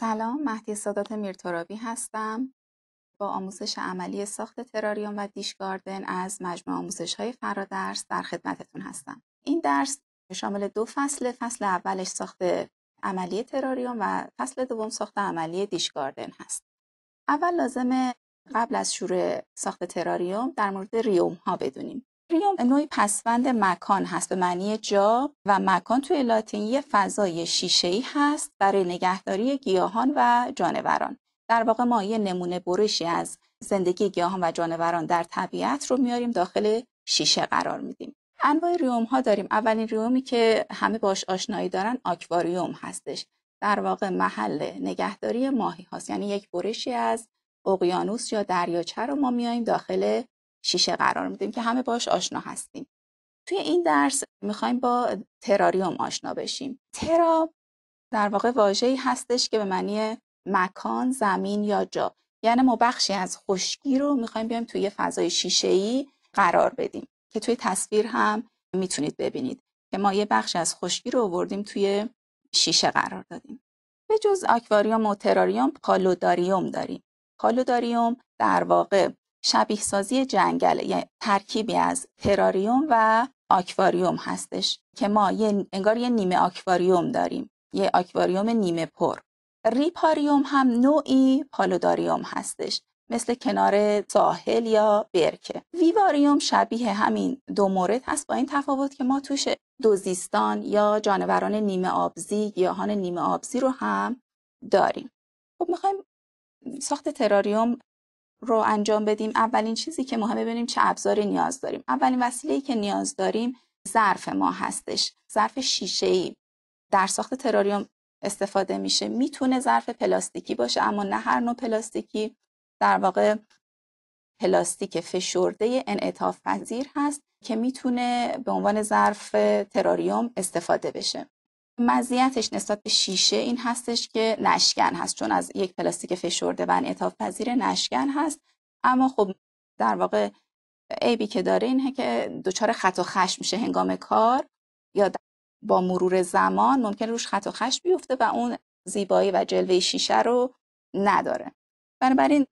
سلام مهدی سادات میرترابی هستم با آموزش عملی ساخت تراریوم و دیشگاردن از مجموع آموزش های فرادرس در خدمتتون هستم این درس شامل دو فصل فصل اولش ساخت عملی تراریوم و فصل دوم ساخت عملی دیشگاردن هست اول لازمه قبل از شروع ساخت تراریوم در مورد ریوم ها بدونیم نوعی پسوند مکان هست به معنی جا و مکان توی لاتین یه فضای شیشه هست برای نگهداری گیاهان و جانوران در واقع ما یه نمونه برشی از زندگی گیاهان و جانوران در طبیعت رو میاریم داخل شیشه قرار میدیم انواع ریوم ها داریم اولین ریومی که همه باش آشنایی دارن آکواریوم هستش در واقع محل نگهداری ماهی هاست یعنی یک برشی از اقیانوس یا دریاچه رو ما میایم داخل شیشه قرار میدیم که همه باش آشنا هستیم توی این درس میخوایم با تراریوم آشنا بشیم ترا در واقع ای هستش که به معنی مکان، زمین یا جا یعنی ما بخشی از خشکی رو میخوایم بیایم توی فضای ای قرار بدیم که توی تصویر هم میتونید ببینید که ما یه بخش از خشکی رو آوردیم توی شیشه قرار دادیم به جز آکواریوم و تراریوم کالوداریوم داریم کالوداریوم در واقع شبیه سازی جنگل یعنی ترکیبی از تراریوم و آکواریوم هستش که ما انگار یه نیمه آکواریوم داریم یه آکواریوم نیمه پر ریپاریوم هم نوعی پالوداریوم هستش مثل کنار ساحل یا برکه ویواریوم شبیه همین دو مورد هست با این تفاوت که ما توش دوزیستان یا جانوران نیمه آبزی گیاهان نیمه آبزی رو هم داریم خب میخوایم ساخت تراریوم رو انجام بدیم اولین چیزی که مهمه ببینیم چه ابزاری نیاز داریم اولین وسیله که نیاز داریم ظرف ما هستش ظرف شیشه ای در ساخت تراریوم استفاده میشه میتونه ظرف پلاستیکی باشه اما نه هر نوع پلاستیکی در واقع پلاستیک فشرده انعطاف پذیر هست که میتونه به عنوان ظرف تراریوم استفاده بشه مزیتش نسبت به شیشه این هستش که نشکن هست چون از یک پلاستیک فشرده و انعطاف پذیر نشکن هست اما خب در واقع عیبی که داره اینه که دچار خط و خش میشه هنگام کار یا با مرور زمان ممکن روش خط و خش بیفته و اون زیبایی و جلوه شیشه رو نداره بنابراین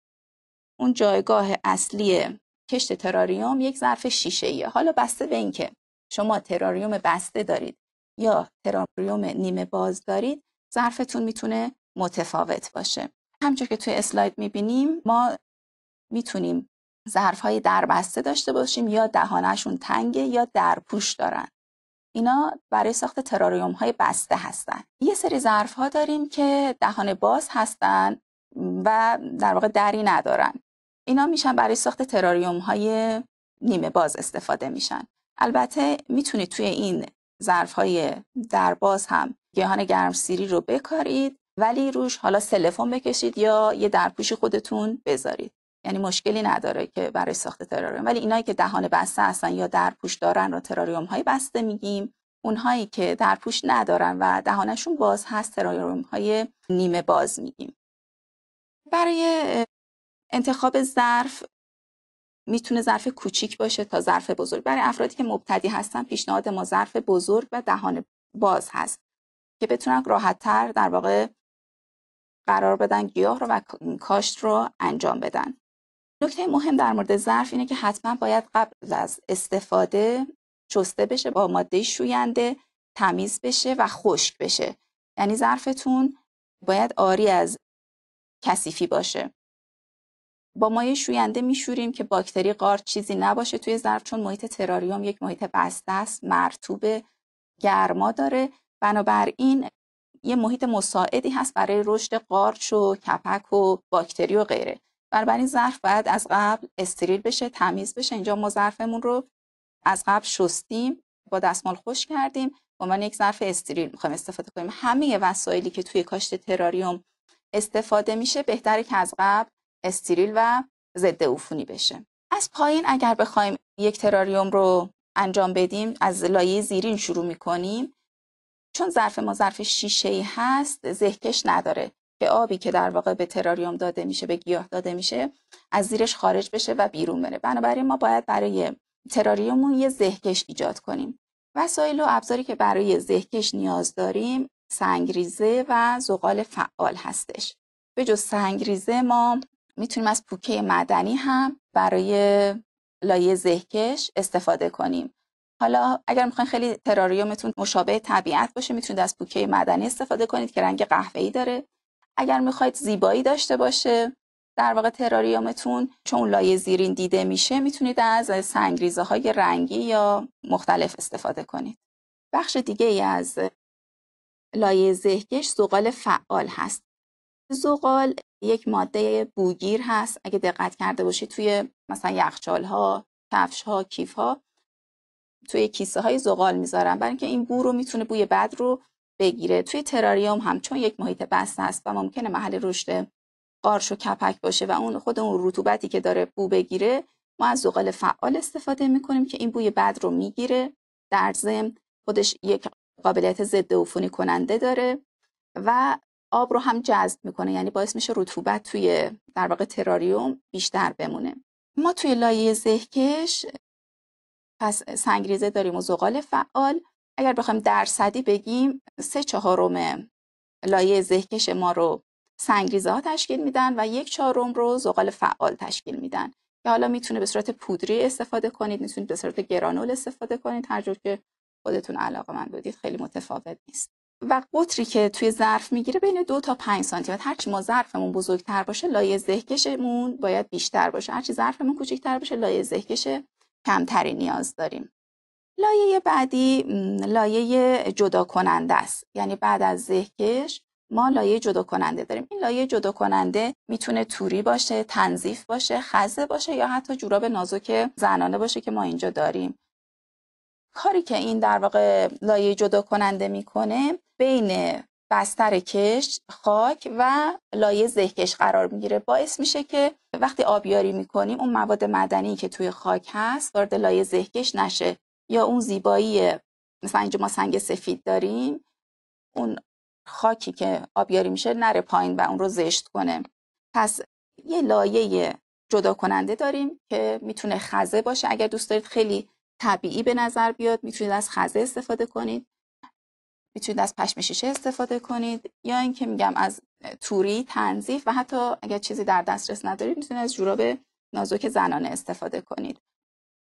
اون جایگاه اصلی کشت تراریوم یک ظرف شیشه ایه حالا بسته به اینکه شما تراریوم بسته دارید یا ترابریوم نیمه باز دارید ظرفتون میتونه متفاوت باشه همچون که توی اسلاید میبینیم ما میتونیم ظرف های دربسته داشته باشیم یا دهانشون تنگه یا درپوش دارن اینا برای ساخت تراریوم های بسته هستن یه سری ظرف ها داریم که دهان باز هستن و در واقع دری ندارن اینا میشن برای ساخت تراریوم های نیمه باز استفاده میشن البته میتونید توی این ظرف های درباز هم گیاهان سیری رو بکارید ولی روش حالا سلفون بکشید یا یه درپوش خودتون بذارید یعنی مشکلی نداره که برای ساخت تراریوم ولی اینایی که دهان بسته هستن یا درپوش دارن رو تراریوم های بسته میگیم اونهایی که درپوش ندارن و دهانشون باز هست تراریوم های نیمه باز میگیم برای انتخاب ظرف میتونه ظرف کوچیک باشه تا ظرف بزرگ برای افرادی که مبتدی هستن پیشنهاد ما ظرف بزرگ و دهان باز هست که بتونن تر در واقع قرار بدن گیاه رو و کاشت رو انجام بدن نکته مهم در مورد ظرف اینه که حتما باید قبل از استفاده شسته بشه با ماده شوینده تمیز بشه و خشک بشه یعنی ظرفتون باید آری از کثیفی باشه با مایع شوینده میشوریم که باکتری قارچ چیزی نباشه توی ظرف چون محیط تراریوم یک محیط بسته است مرتوب گرما داره بنابراین یه محیط مساعدی هست برای رشد قارچ و کپک و باکتری و غیره بنابراین ظرف باید از قبل استریل بشه تمیز بشه اینجا ما ظرفمون رو از قبل شستیم با دستمال خوش کردیم با من یک ظرف استریل میخوایم استفاده کنیم همه وسایلی که توی کاشت تراریوم استفاده میشه بهتره که از قبل استریل و ضد عفونی بشه از پایین اگر بخوایم یک تراریوم رو انجام بدیم از لایه زیرین شروع میکنیم چون ظرف ما ظرف شیشه ای هست زهکش نداره که آبی که در واقع به تراریوم داده میشه به گیاه داده میشه از زیرش خارج بشه و بیرون بره بنابراین ما باید برای تراریومون یه زهکش ایجاد کنیم وسایل و ابزاری که برای زهکش نیاز داریم سنگریزه و زغال فعال هستش به جز سنگریزه ما میتونیم از پوکه معدنی هم برای لایه زهکش استفاده کنیم حالا اگر میخواین خیلی تراریومتون مشابه طبیعت باشه میتونید از پوکه معدنی استفاده کنید که رنگ قهوه‌ای داره اگر میخواید زیبایی داشته باشه در واقع تراریومتون چون لایه زیرین دیده میشه میتونید از سنگریزه های رنگی یا مختلف استفاده کنید بخش دیگه ای از لایه زهکش زغال فعال هست زغال یک ماده بوگیر هست اگه دقت کرده باشی توی مثلا یخچال ها کفش ها کیف ها توی کیسه های زغال میذارن برای اینکه این بو رو میتونه بوی بد رو بگیره توی تراریوم هم چون یک محیط بسته هست و ممکنه محل رشد قارش و کپک باشه و اون خود اون رطوبتی که داره بو بگیره ما از زغال فعال استفاده میکنیم که این بوی بد رو میگیره در ضمن خودش یک قابلیت ضد عفونی کننده داره و آب رو هم جذب میکنه یعنی باعث میشه رطوبت توی در واقع تراریوم بیشتر بمونه ما توی لایه زهکش پس سنگریزه داریم و زغال فعال اگر بخوایم درصدی بگیم سه چهارم لایه زهکش ما رو سنگریزه ها تشکیل میدن و یک چهارم رو زغال فعال تشکیل میدن که حالا میتونه به صورت پودری استفاده کنید میتونید به صورت گرانول استفاده کنید هر جور که خودتون علاقه من بودید خیلی متفاوت نیست و قطری که توی ظرف میگیره بین دو تا 5 سانتی متر هرچی ما ظرفمون بزرگتر باشه لایه زهکشمون باید بیشتر باشه هرچی ظرفمون کوچکتر باشه لایه زهکش کمتری نیاز داریم لایه بعدی لایه جدا کننده است یعنی بعد از زهکش ما لایه جدا کننده داریم این لایه جدا کننده میتونه توری باشه تنظیف باشه خزه باشه یا حتی جوراب نازک زنانه باشه که ما اینجا داریم کاری که این در واقع لایه جدا کننده میکنه بین بستر کش خاک و لایه زهکش قرار میگیره باعث میشه که وقتی آبیاری میکنیم اون مواد مدنی که توی خاک هست وارد لایه زهکش نشه یا اون زیبایی مثلا اینجا ما سنگ سفید داریم اون خاکی که آبیاری میشه نره پایین و اون رو زشت کنه پس یه لایه جدا کننده داریم که میتونه خزه باشه اگر دوست دارید خیلی طبیعی به نظر بیاد میتونید از خزه استفاده کنید میتونید از پشم شیشه استفاده کنید یا اینکه میگم از توری تنظیف و حتی اگر چیزی در دسترس ندارید میتونید از جوراب نازک زنانه استفاده کنید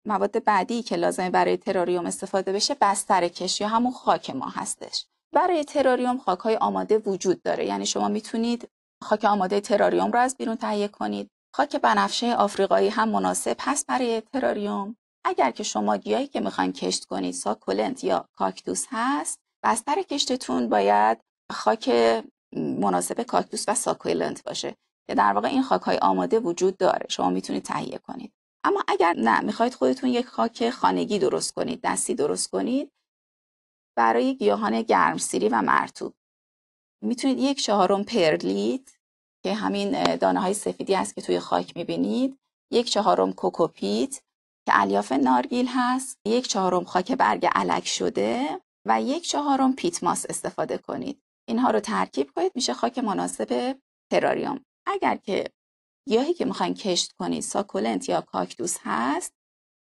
مواد بعدی که لازمه برای تراریوم استفاده بشه بستر کش یا همون خاک ما هستش برای تراریوم خاک های آماده وجود داره یعنی شما میتونید خاک آماده تراریوم را از بیرون تهیه کنید خاک بنفشه آفریقایی هم مناسب هست برای تراریوم اگر که شما گیاهی که میخواین کشت کنید ساکولنت یا کاکتوس هست بستر کشتتون باید خاک مناسب کاکتوس و ساکولنت باشه که در واقع این خاک های آماده وجود داره شما میتونید تهیه کنید اما اگر نه میخواید خودتون یک خاک خانگی درست کنید دستی درست کنید برای گیاهان گرمسیری و مرتوب میتونید یک چهارم پرلیت که همین دانه های سفیدی هست که توی خاک میبینید یک چهارم کوکوپیت که الیاف نارگیل هست یک چهارم خاک برگ علک شده و یک چهارم پیتماس استفاده کنید اینها رو ترکیب کنید میشه خاک مناسب تراریوم اگر که گیاهی که میخواین کشت کنید ساکولنت یا کاکتوس هست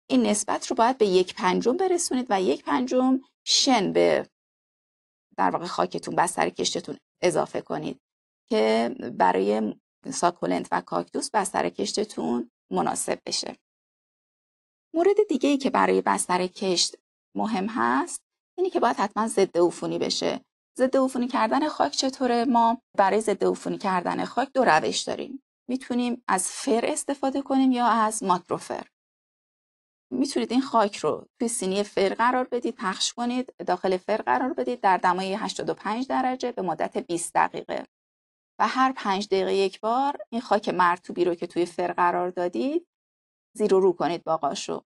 این نسبت رو باید به یک پنجم برسونید و یک پنجم شن به در واقع خاکتون بستر کشتتون اضافه کنید که برای ساکولنت و کاکتوس بستر کشتتون مناسب بشه مورد دیگه ای که برای بستر کشت مهم هست اینی که باید حتما ضد عفونی بشه ضد عفونی کردن خاک چطوره ما برای ضد عفونی کردن خاک دو روش داریم میتونیم از فر استفاده کنیم یا از ماکروفر میتونید این خاک رو توی سینی فر قرار بدید پخش کنید داخل فر قرار بدید در دمای 85 درجه به مدت 20 دقیقه و هر 5 دقیقه یک بار این خاک مرتوبی رو که توی فر قرار دادید زیر و رو کنید قاشو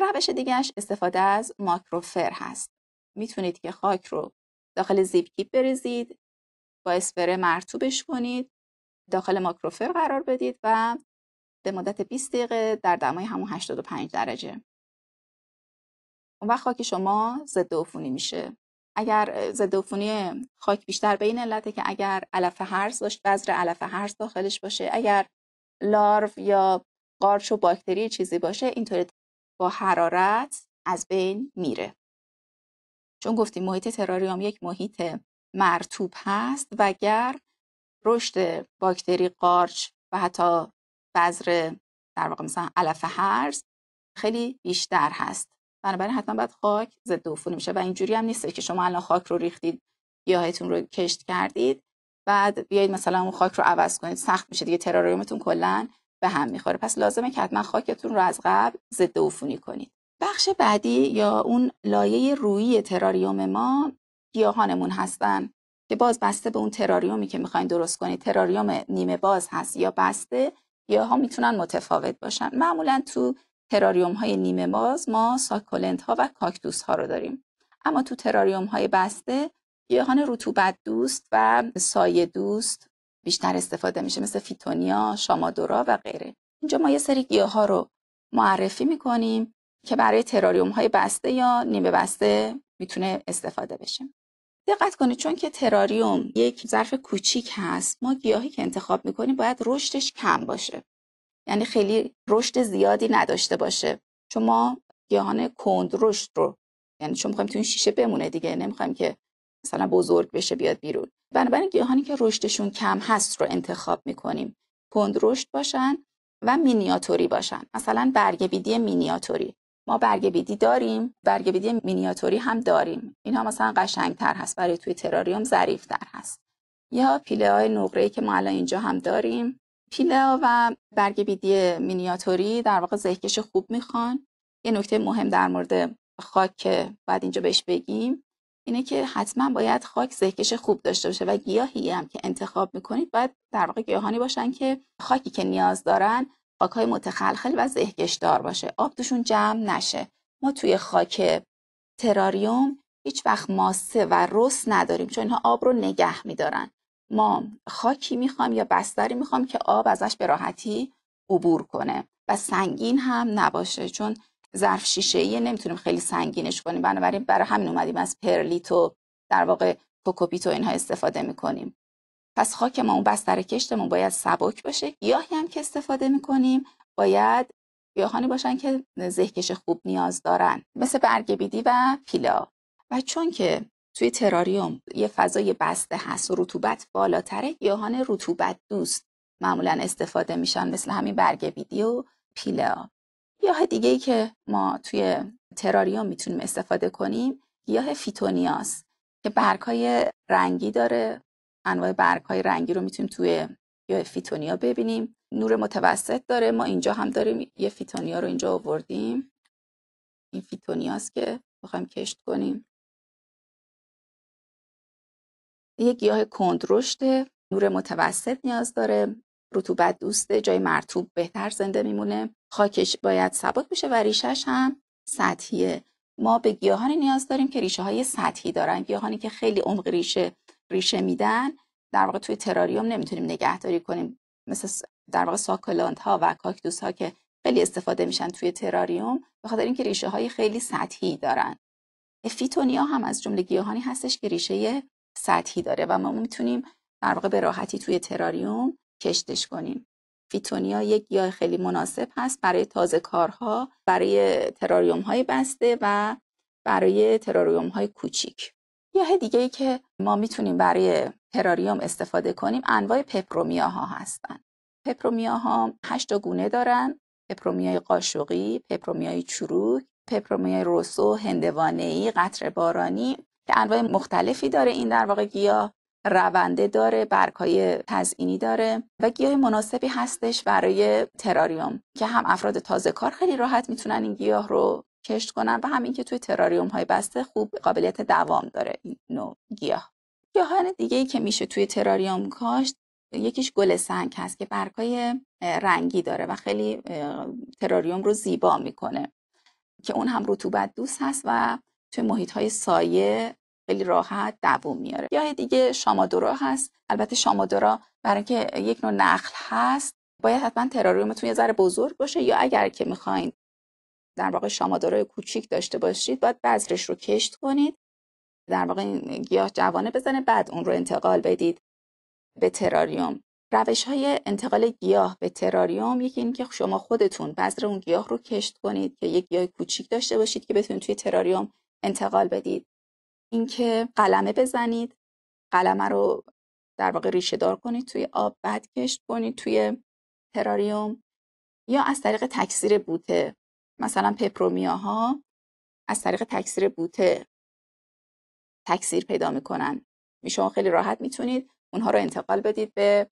روش دیگهش استفاده از ماکروفر هست میتونید که خاک رو داخل زیبکی بریزید با اسپره مرتوبش کنید داخل ماکروفر قرار بدید و به مدت 20 دقیقه در دمای همون 85 درجه اون وقت خاک شما ضد عفونی میشه اگر ضد عفونی خاک بیشتر به این علته که اگر علف هرز داشت بذر علف هرز داخلش باشه اگر لارو یا قارچ و باکتری چیزی باشه اینطور با حرارت از بین میره چون گفتیم محیط تراریوم یک محیط مرتوب هست و وگر رشد باکتری قارچ و حتی بذر در واقع مثلا علف هرز خیلی بیشتر هست بنابراین حتما باید خاک ضد عفونی میشه و اینجوری هم نیست که شما الان خاک رو ریختید گیاهتون رو کشت کردید بعد بیایید مثلا اون خاک رو عوض کنید سخت میشه دیگه تراریومتون کلا به هم میخوره پس لازمه که حتما خاکتون رو از قبل ضد عفونی کنید بخش بعدی یا اون لایه رویی تراریوم ما گیاهانمون هستن که باز بسته به اون تراریومی که میخواین درست کنید تراریوم نیمه باز هست یا بسته گیاها میتونن متفاوت باشن معمولا تو تراریوم های نیمه باز ما ساکولنت ها و کاکتوس ها رو داریم اما تو تراریوم های بسته گیاهان رطوبت دوست و سایه دوست بیشتر استفاده میشه مثل فیتونیا، شامادورا و غیره. اینجا ما یه سری گیاه ها رو معرفی میکنیم که برای تراریوم های بسته یا نیمه بسته میتونه استفاده بشه. دقت کنید چون که تراریوم یک ظرف کوچیک هست ما گیاهی که انتخاب میکنیم باید رشدش کم باشه یعنی خیلی رشد زیادی نداشته باشه چون ما گیاهان کند رشد رو یعنی چون میخوایم تو این شیشه بمونه دیگه نمیخوایم که مثلا بزرگ بشه بیاد بیرون بنابراین گیاهانی که رشدشون کم هست رو انتخاب میکنیم کند رشد باشن و مینیاتوری باشن مثلا برگ بیدی مینیاتوری ما برگ بیدی داریم برگ بیدی مینیاتوری هم داریم اینها مثلا قشنگتر هست برای توی تراریوم ظریفتر هست یا پیله های نقره که ما الان اینجا هم داریم پیله و برگ بیدی مینیاتوری در واقع زهکش خوب میخوان یه نکته مهم در مورد خاک که باید اینجا بهش بگیم اینه که حتما باید خاک زهکش خوب داشته باشه و گیاهی هم که انتخاب میکنید باید در واقع گیاهانی باشن که خاکی که نیاز دارن خاک های متخلخل و دار باشه آب توشون جمع نشه ما توی خاک تراریوم هیچ وقت ماسه و رس نداریم چون اینها آب رو نگه میدارن ما خاکی میخوام یا بستری میخوام که آب ازش به راحتی عبور کنه و سنگین هم نباشه چون ظرف شیشه ایه نمیتونیم خیلی سنگینش کنیم بنابراین برای همین اومدیم از پرلیت و در واقع کوکوپیت و اینها استفاده میکنیم پس خاک ما اون بستر کشتمون باید سبک باشه گیاهی هم که استفاده میکنیم باید گیاهانی باشن که زهکش خوب نیاز دارن مثل برگ بیدی و پیلا و چون که توی تراریوم یه فضای بسته هست و رطوبت بالاتره گیاهان رطوبت دوست معمولا استفاده میشن مثل همین برگ بیدی و پیلا گیاه دیگه ای که ما توی تراریوم میتونیم استفاده کنیم گیاه فیتونیاس که های رنگی داره انواع های رنگی رو میتونیم توی گیاه فیتونیا ببینیم نور متوسط داره ما اینجا هم داریم یه فیتونیا رو اینجا آوردیم این فیتونیاس که بخوایم کشت کنیم یه گیاه کندرشت نور متوسط نیاز داره رطوبت دوسته جای مرتوب بهتر زنده میمونه خاکش باید سبک بشه و ریشش هم سطحیه ما به گیاهانی نیاز داریم که ریشه های سطحی دارن گیاهانی که خیلی عمق ریشه ریشه میدن در واقع توی تراریوم نمیتونیم نگهداری کنیم مثل در واقع ساکولانت ها و کاکتوس ها که خیلی استفاده میشن توی تراریوم به خاطر اینکه ریشه های خیلی سطحی دارن فیتونیا هم از جمله گیاهانی هستش که ریشه سطحی داره و ما میتونیم در واقع به راحتی توی تراریوم کشتش کنیم فیتونیا یک گیاه خیلی مناسب هست برای تازه کارها برای تراریوم های بسته و برای تراریوم های کوچیک گیاه دیگه ای که ما میتونیم برای تراریوم استفاده کنیم انواع پپرومیا ها هستن پپرومیا ها هشت گونه دارن پپرومیای قاشقی، پپرومیای چروک، پپرومیای روسو، هندوانه ای، قطره بارانی که انواع مختلفی داره این در واقع گیاه رونده داره برگهای تزئینی داره و گیاه مناسبی هستش برای تراریوم که هم افراد تازه کار خیلی راحت میتونن این گیاه رو کشت کنن و همین که توی تراریوم های بسته خوب قابلیت دوام داره این نوع گیاه گیاهان دیگه ای که میشه توی تراریوم کاشت یکیش گل سنگ هست که برگهای رنگی داره و خیلی تراریوم رو زیبا میکنه که اون هم رطوبت دوست هست و توی محیط های سایه خیلی راحت دووم میاره یا دیگه شامادورا هست البته شامادورا برای اینکه یک نوع نخل هست باید حتما تراریومتون یه ذره بزرگ باشه یا اگر که میخواین در واقع شامادورای کوچیک داشته باشید باید بذرش رو کشت کنید در واقع گیاه جوانه بزنه بعد اون رو انتقال بدید به تراریوم روش های انتقال گیاه به تراریوم یکی این که شما خودتون بذر اون گیاه رو کشت کنید که یک گیاه کوچیک داشته باشید که بتونید توی تراریوم انتقال بدید اینکه قلمه بزنید قلمه رو در واقع ریشه دار کنید توی آب بعد کشت کنید توی تراریوم یا از طریق تکثیر بوته مثلا پپرومیاها از طریق تکثیر بوته تکثیر پیدا میکنن شما خیلی راحت میتونید اونها رو انتقال بدید به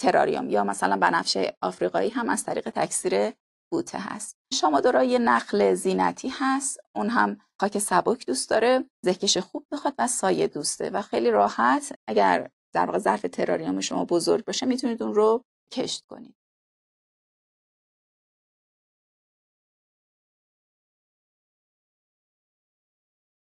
تراریوم یا مثلا بنفشه آفریقایی هم از طریق تکثیر بوته هست شما یه نخل زینتی هست اون هم خاک سبک دوست داره زهکش خوب بخواد و سایه دوسته و خیلی راحت اگر در واقع ظرف تراریوم شما بزرگ باشه میتونید اون رو کشت کنید